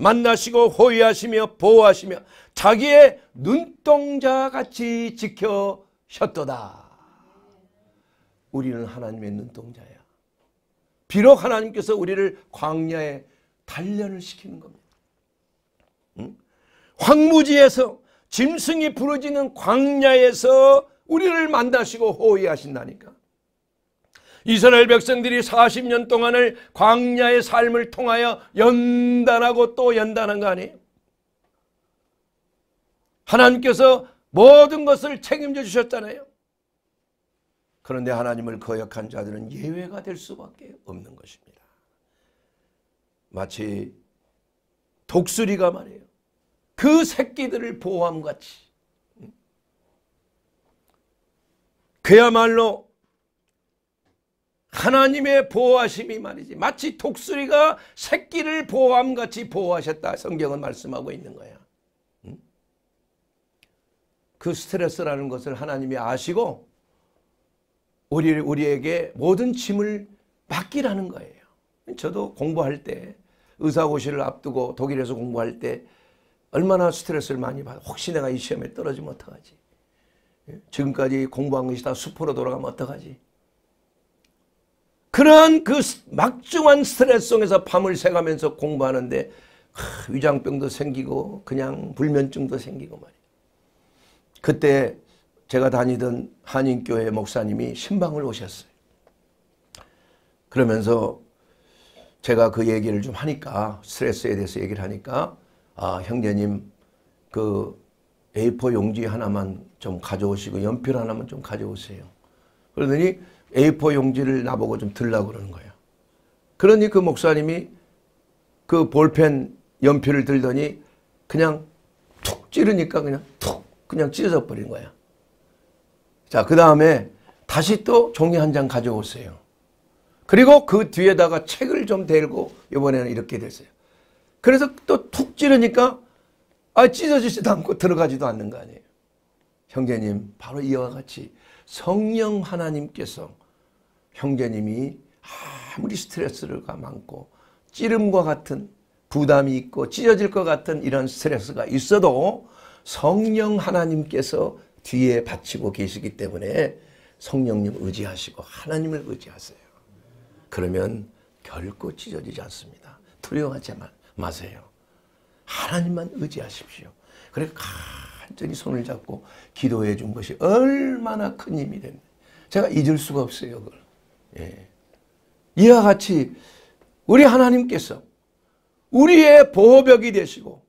만나시고 호위하시며 보호하시며 자기의 눈동자 같이 지켜셨도다. 우리는 하나님의 눈동자야. 비록 하나님께서 우리를 광야에 단련을 시키는 겁니다. 응? 황무지에서 짐승이 부르짖는 광야에서 우리를 만나시고 호위하신다니까. 이스라엘 백성들이 40년 동안을 광야의 삶을 통하여 연단하고 또 연단한 거 아니에요? 하나님께서 모든 것을 책임져 주셨잖아요. 그런데 하나님을 거역한 자들은 예외가 될 수밖에 없는 것입니다. 마치 독수리가 말이에요. 그 새끼들을 보호함같이 그야말로 하나님의 보호하심이 말이지 마치 독수리가 새끼를 보호함 같이 보호하셨다 성경은 말씀하고 있는 거야 그 스트레스라는 것을 하나님이 아시고 우리, 우리에게 모든 짐을 맡기라는 거예요 저도 공부할 때 의사고시를 앞두고 독일에서 공부할 때 얼마나 스트레스를 많이 받아 혹시 내가 이 시험에 떨어지면 어떡하지 예? 지금까지 공부한 것이 다 수포로 돌아가면 어떡하지 그런 그 막중한 스트레스 속에서 밤을 새가면서 공부하는데 하, 위장병도 생기고 그냥 불면증도 생기고 말이에요. 그때 제가 다니던 한인교회 목사님이 신방을 오셨어요. 그러면서 제가 그 얘기를 좀 하니까 스트레스에 대해서 얘기를 하니까 아 형제님 그 A4 용지 하나만 좀 가져오시고 연필 하나만 좀 가져오세요. 그러더니 A4 용지를 나보고 좀 들라고 그러는 거예요. 그러니 그 목사님이 그 볼펜 연필을 들더니 그냥 툭 찌르니까 그냥 툭 그냥 찢어져 버린 거야. 자, 그 다음에 다시 또 종이 한 장 가져오세요. 그리고 그 뒤에다가 책을 좀 대고 이번에는 이렇게 됐어요. 그래서 또 툭 찌르니까 아, 찢어지지도 않고 들어가지도 않는 거 아니에요. 형제님, 바로 이와 같이 성령 하나님께서 형제님이 아무리 스트레스가 많고 찌름과 같은 부담이 있고 찢어질 것 같은 이런 스트레스가 있어도 성령 하나님께서 뒤에 바치고 계시기 때문에 성령님 의지하시고 하나님을 의지하세요. 그러면 결코 찢어지지 않습니다. 두려워하지 마세요. 하나님만 의지하십시오. 그래서 간절히 손을 잡고 기도해 준 것이 얼마나 큰 힘이 됩니다. 제가 잊을 수가 없어요. 그걸. 예. 이와 같이 우리 하나님께서 우리의 보호벽이 되시고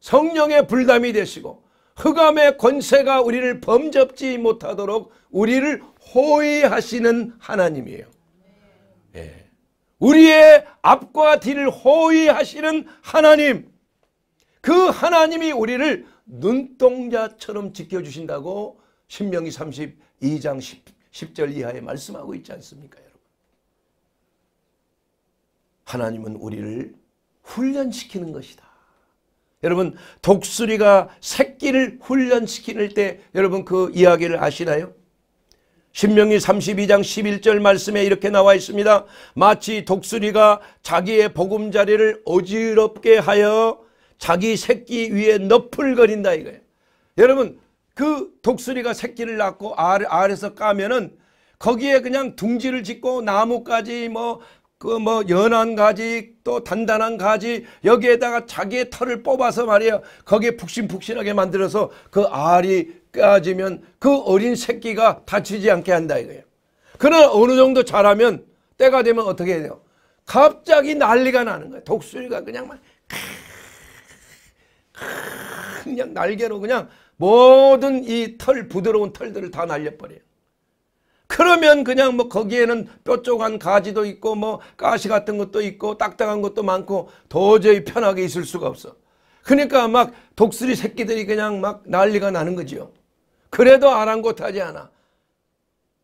성령의 불담이 되시고 흑암의 권세가 우리를 범접지 못하도록 우리를 호위하시는 하나님이에요. 예. 우리의 앞과 뒤를 호위하시는 하나님. 그 하나님이 우리를 눈동자처럼 지켜주신다고 신명이 32장 10, 10절 이하에 말씀하고 있지 않습니까 여러분. 하나님은 우리를 훈련시키는 것이다. 여러분 독수리가 새끼를 훈련시키때 여러분 그 이야기를 아시나요? 신명기 32장 11절 말씀에 이렇게 나와 있습니다. 마치 독수리가 자기의 보금자리를 어지럽게 하여 자기 새끼 위에 너풀거린다 이거예요. 여러분 그 독수리가 새끼를 낳고 알, 알에서 까면은 거기에 그냥 둥지를 짓고 나뭇가지뭐 그뭐 뭐 연한 가지 또 단단한 가지 여기에다가 자기의 털을 뽑아서 말이에요 거기에 푹신푹신하게 만들어서 그 알이 까지면 그 어린 새끼가 다치지 않게 한다 이거예요 그러나 어느 정도 자라면 때가 되면 어떻게 해야 돼요 갑자기 난리가 나는 거예요 독수리가 그냥 막 그냥 날개로 그냥 모든 이 털 부드러운 털들을 다 날려버려요. 그러면 그냥 뭐 거기에는 뾰족한 가지도 있고 뭐 가시 같은 것도 있고 딱딱한 것도 많고 도저히 편하게 있을 수가 없어. 그러니까 막 독수리 새끼들이 그냥 막 난리가 나는 거지 그래도 아랑곳하지 않아.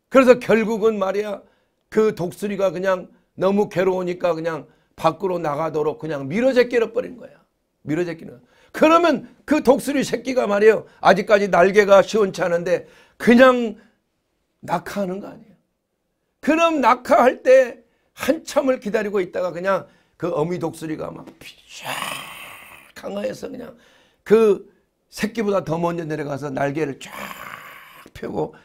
그래서 결국은 말이야 그 독수리가 그냥 너무 괴로우니까 그냥 밖으로 나가도록 그냥 밀어제끼려 버린 거야. 밀어제끼는 그러면 그 독수리 새끼가 말이에요. 아직까지 날개가 시원치않은데 그냥 낙하하는 거 아니에요. 그럼 낙하할 때 한참을 기다리고 있다가 그냥 그 어미 독수리가 막 쫙 강화해서 그냥 그 새끼보다 더 먼저 내려가서 날개를 쫙 펴고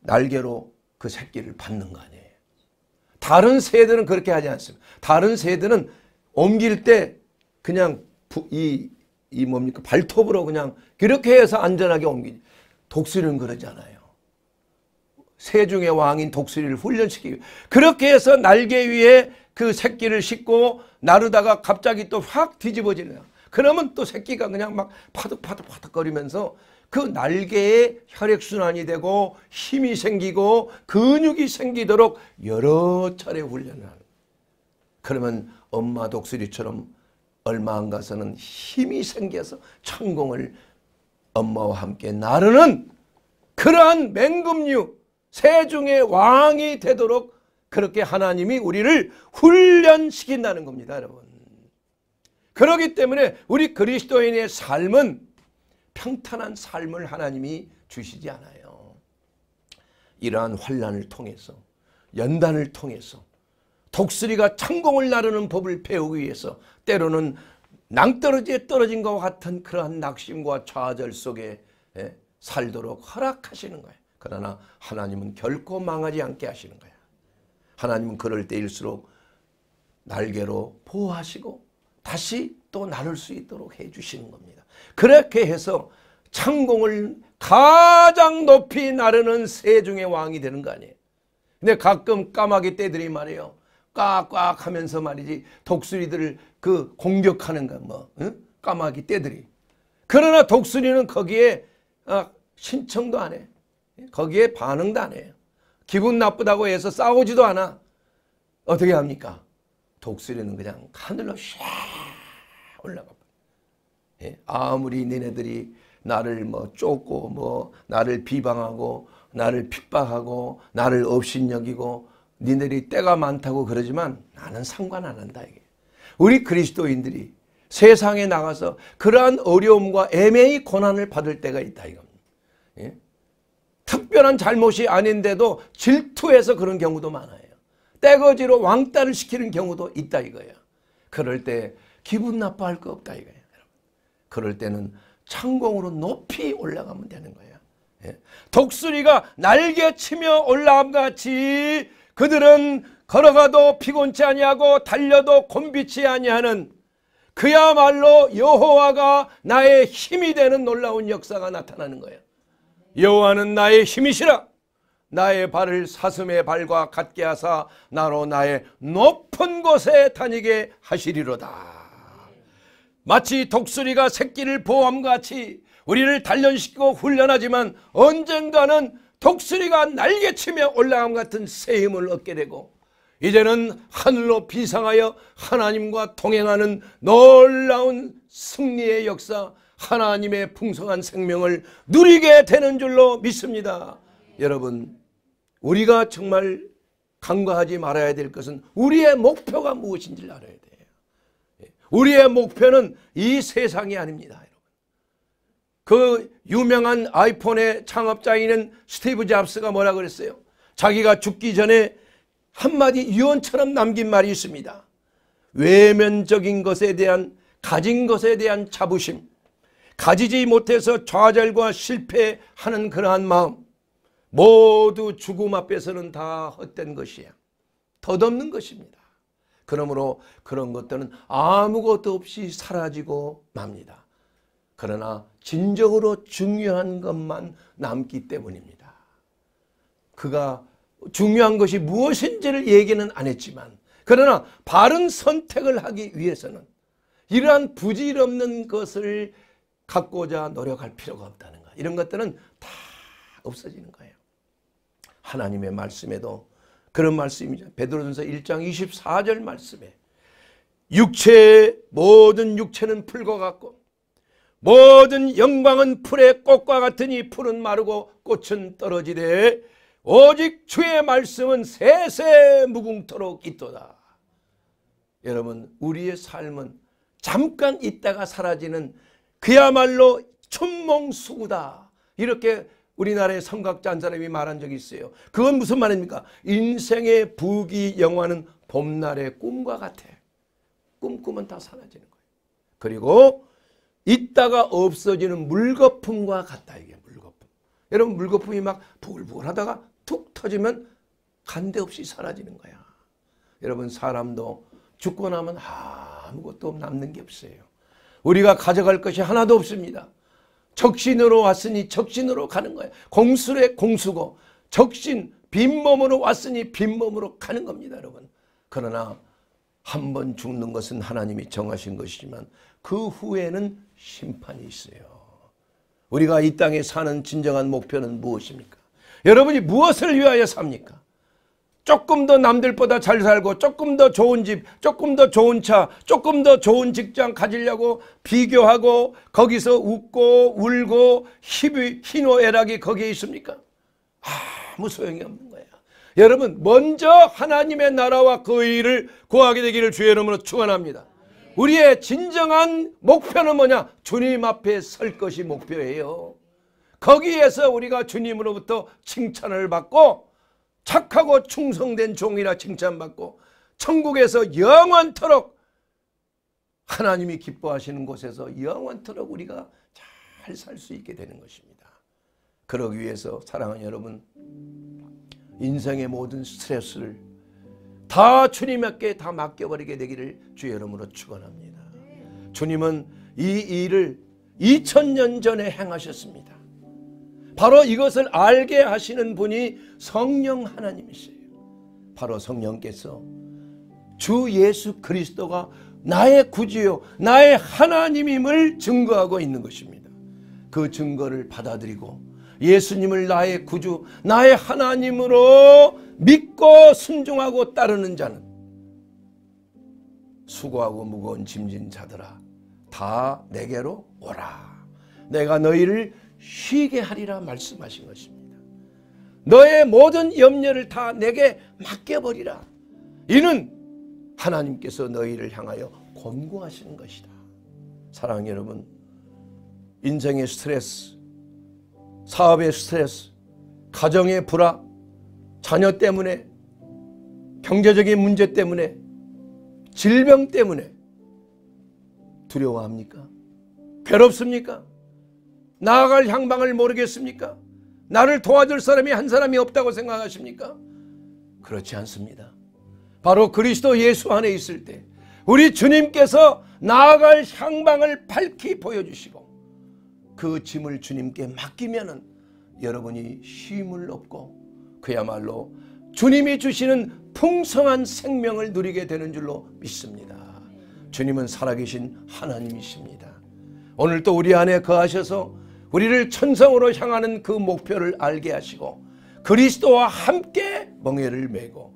날개로 그 새끼를 받는 거 아니에요. 다른 새들은 그렇게 하지 않습니다. 다른 새들은 옮길 때 그냥 이이 뭡니까 발톱으로 그냥 그렇게 해서 안전하게 옮기지. 독수리는 그러잖아요 세중의 왕인 독수리를 훈련시키고 그렇게 해서 날개 위에 그 새끼를 싣고 나르다가 갑자기 또 확 뒤집어지는 그러면 또 새끼가 그냥 막 파득파득파득거리면서 그 날개에 혈액순환이 되고 힘이 생기고 근육이 생기도록 여러 차례 훈련을 하는 그러면 엄마 독수리처럼 얼마 안 가서는 힘이 생겨서 천공을 엄마와 함께 나르는 그러한 맹금류 세중의 왕이 되도록 그렇게 하나님이 우리를 훈련시킨다는 겁니다 여러분 그러기 때문에 우리 그리스도인의 삶은 평탄한 삶을 하나님이 주시지 않아요 이러한 환란을 통해서 연단을 통해서 독수리가 창공을 나르는 법을 배우기 위해서 때로는 낭떠러지에 떨어진 것과 같은 그러한 낙심과 좌절 속에 예, 살도록 허락하시는 거예요. 그러나 하나님은 결코 망하지 않게 하시는 거예요. 하나님은 그럴 때일수록 날개로 보호하시고 다시 또 나를 수 있도록 해주시는 겁니다. 그렇게 해서 창공을 가장 높이 나르는 세중의 왕이 되는 거 아니에요. 근데 가끔 까마귀 떼들이 말이에요. 꽉꽉 하면서 말이지 독수리들을 그 공격하는 거뭐 응? 까마귀 떼들이 그러나 독수리는 거기에 아, 신청도 안 해. 거기에 반응도 안 해요. 기분 나쁘다고 해서 싸우지도 않아. 어떻게 합니까? 독수리는 그냥 하늘로 샥 올라가. 예, 아무리 니네들이 나를 뭐 쫓고 뭐 나를 비방하고 나를 핍박하고 나를 업신여기고 니들이 때가 많다고 그러지만 나는 상관 안 한다 이게. 우리 그리스도인들이 세상에 나가서 그러한 어려움과 애매히 고난을 받을 때가 있다 이겁니다. 예? 특별한 잘못이 아닌데도 질투해서 그런 경우도 많아요. 떼거지로 왕따를 시키는 경우도 있다 이거예요. 그럴 때 기분 나빠할 거 없다 이거예요. 그럴 때는 창공으로 높이 올라가면 되는 거예요. 예? 독수리가 날개치며 올라감 같이 그들은 걸어가도 피곤치 아니하고 달려도 곤비치 아니하는 그야말로 여호와가 나의 힘이 되는 놀라운 역사가 나타나는 거예요. 여호와는 나의 힘이시라. 나의 발을 사슴의 발과 같게 하사 나로 나의 높은 곳에 다니게 하시리로다. 마치 독수리가 새끼를 보함같이 우리를 단련시키고 훈련하지만 언젠가는 독수리가 날개치며 올라감 같은 새 힘을 얻게 되고 이제는 하늘로 비상하여 하나님과 동행하는 놀라운 승리의 역사 하나님의 풍성한 생명을 누리게 되는 줄로 믿습니다. 여러분 우리가 정말 간과하지 말아야 될 것은 우리의 목표가 무엇인지를 알아야 돼요. 우리의 목표는 이 세상이 아닙니다. 그 유명한 아이폰의 창업자인 스티브 잡스가 뭐라 그랬어요? 자기가 죽기 전에 한마디 유언처럼 남긴 말이 있습니다. 외면적인 것에 대한 가진 것에 대한 자부심 가지지 못해서 좌절과 실패하는 그러한 마음 모두 죽음 앞에서는 다 헛된 것이야. 덧없는 것입니다. 그러므로 그런 것들은 아무것도 없이 사라지고 맙니다. 그러나 진정으로 중요한 것만 남기 때문입니다. 그가 중요한 것이 무엇인지를 얘기는 안 했지만 그러나 바른 선택을 하기 위해서는 이러한 부질없는 것을 갖고자 노력할 필요가 없다는 것. 이런 것들은 다 없어지는 거예요. 하나님의 말씀에도 그런 말씀이죠. 베드로전서 1장 24절 말씀에 육체 모든 육체는 풀과 같고 모든 영광은 풀의 꽃과 같으니 풀은 마르고 꽃은 떨어지되 오직 주의 말씀은 세세 무궁토록 있도다. 여러분 우리의 삶은 잠깐 있다가 사라지는 그야말로 춘몽수구다. 이렇게 우리나라의 성각자 한 사람이 말한 적이 있어요. 그건 무슨 말입니까? 인생의 부귀 영화는 봄날의 꿈과 같아. 꿈꾸면 다 사라지는 거예요. 그리고 있다가 없어지는 물거품과 같다 이게 물거품. 여러분 물거품이 막 부글부글 하다가 툭 터지면 간데없이 사라지는 거야. 여러분 사람도 죽고 나면 아무것도 남는 게 없어요. 우리가 가져갈 것이 하나도 없습니다. 적신으로 왔으니 적신으로 가는 거예요. 공수래 공수고 적신 빈몸으로 왔으니 빈몸으로 가는 겁니다 여러분. 그러나 한번 죽는 것은 하나님이 정하신 것이지만 그 후에는 심판이 있어요. 우리가 이 땅에 사는 진정한 목표는 무엇입니까? 여러분이 무엇을 위하여 삽니까? 조금 더 남들보다 잘 살고 조금 더 좋은 집, 조금 더 좋은 차, 조금 더 좋은 직장 가지려고 비교하고 거기서 웃고 울고 희노애락이 거기에 있습니까? 아무 소용이 없는 거예요. 여러분 먼저 하나님의 나라와 그 일을 구하게 되기를 주의 이름으로 축원합니다. 우리의 진정한 목표는 뭐냐? 주님 앞에 설 것이 목표예요. 거기에서 우리가 주님으로부터 칭찬을 받고 착하고 충성된 종이라 칭찬받고 천국에서 영원토록 하나님이 기뻐하시는 곳에서 영원토록 우리가 잘 살 수 있게 되는 것입니다. 그러기 위해서 사랑하는 여러분 인생의 모든 스트레스를 다 주님께 다 맡겨버리게 되기를 주의 이름으로 축원합니다. 주님은 이 일을 2 0년 전에 행하셨습니다. 바로 이것을 알게 하시는 분이 성령 하나님이세요. 바로 성령께서 주 예수 그리스도가 나의 구주요 나의 하나님임을 증거하고 있는 것입니다. 그 증거를 받아들이고 예수님을 나의 구주 나의 하나님으로 믿고 순종하고 따르는 자는 수고하고 무거운 짐진 자들아 다 내게로 오라 내가 너희를 쉬게 하리라 말씀하신 것입니다 너의 모든 염려를 다 내게 맡겨버리라 이는 하나님께서 너희를 향하여 권고하시는 것이다 사랑 여러분 인생의 스트레스 사업의 스트레스 가정의 불화 자녀 때문에 경제적인 문제 때문에 질병 때문에 두려워합니까? 괴롭습니까? 나아갈 향방을 모르겠습니까? 나를 도와줄 사람이 한 사람이 없다고 생각하십니까? 그렇지 않습니다. 바로 그리스도 예수 안에 있을 때 우리 주님께서 나아갈 향방을 밝히 보여주시고 그 짐을 주님께 맡기면 여러분이 쉼을 얻고 그야말로 주님이 주시는 풍성한 생명을 누리게 되는 줄로 믿습니다. 주님은 살아계신 하나님이십니다. 오늘 또 우리 안에 거하셔서 우리를 천성으로 향하는 그 목표를 알게 하시고 그리스도와 함께 멍에를 메고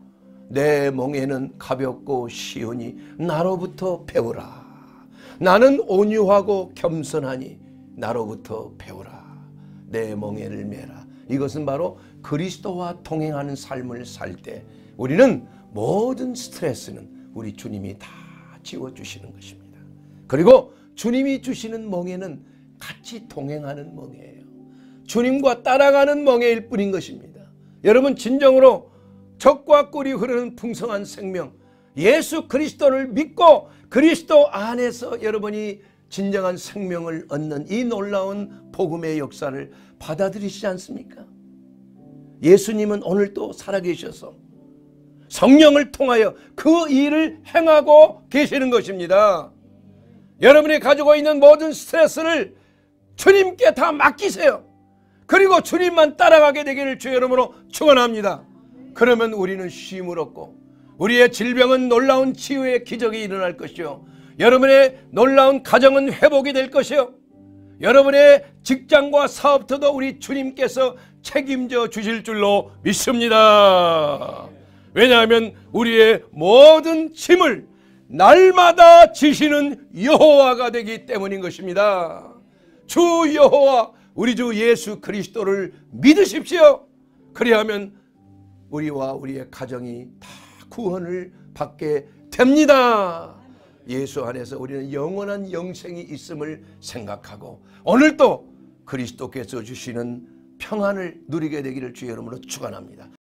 내 멍에는 가볍고 쉬우니 나로부터 배우라. 나는 온유하고 겸손하니 나로부터 배우라. 내 멍에를 메라. 이것은 바로 그리스도와 동행하는 삶을 살 때 우리는 모든 스트레스는 우리 주님이 다 지워주시는 것입니다. 그리고 주님이 주시는 멍에는 같이 동행하는 멍에예요. 주님과 따라가는 멍에일 뿐인 것입니다. 여러분 진정으로 적과 꿀이 흐르는 풍성한 생명 예수 그리스도를 믿고 그리스도 안에서 여러분이 진정한 생명을 얻는 이 놀라운 복음의 역사를 받아들이시지 않습니까? 예수님은 오늘도 살아계셔서 성령을 통하여 그 일을 행하고 계시는 것입니다. 여러분이 가지고 있는 모든 스트레스를 주님께 다 맡기세요. 그리고 주님만 따라가게 되기를 주의 이름으로 축원합니다. 그러면 우리는 쉼을 얻고 우리의 질병은 놀라운 치유의 기적이 일어날 것이요 여러분의 놀라운 가정은 회복이 될 것이요. 여러분의 직장과 사업터도 우리 주님께서 책임져 주실 줄로 믿습니다. 왜냐하면 우리의 모든 짐을 날마다 지시는 여호와가 되기 때문인 것입니다. 주 여호와 우리 주 예수 그리스도를 믿으십시오. 그리하면 우리와 우리의 가정이 다 구원을 받게 됩니다. 예수 안에서 우리는 영원한 영생이 있음을 생각하고 오늘도 그리스도께서 주시는 평안을 누리게 되기를 주의 이름으로 축원합니다.